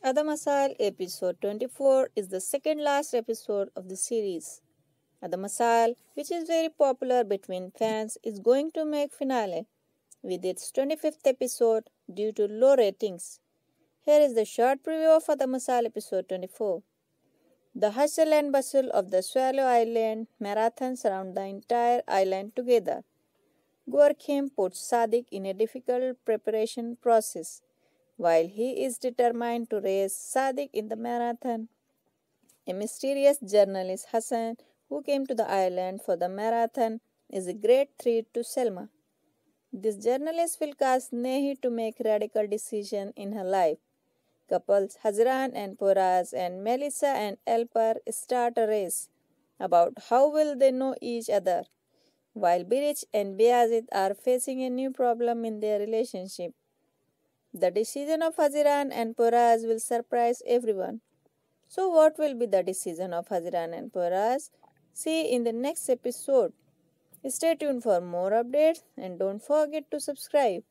Adamasal Masal episode 24 is the second last episode of the series. Adamasal, Masal, which is very popular between fans, is going to make finale with its 25th episode due to low ratings. Here is the short preview of Adamasal Masal episode 24. The hustle and bustle of the Swallow Island marathon around the entire island together. Gorkhim puts Sadik in a difficult preparation process while he is determined to race Sadiq in the marathon. A mysterious journalist, Hassan, who came to the island for the marathon, is a great threat to Selma. This journalist will cause Nehi to make radical decisions in her life. Couples Hazran and Poraz and Melissa and Elper start a race about how will they know each other, while Birich and Beyazit are facing a new problem in their relationship. The decision of Haziran and Poraz will surprise everyone. So, what will be the decision of Haziran and Poraz? See in the next episode. Stay tuned for more updates and don't forget to subscribe.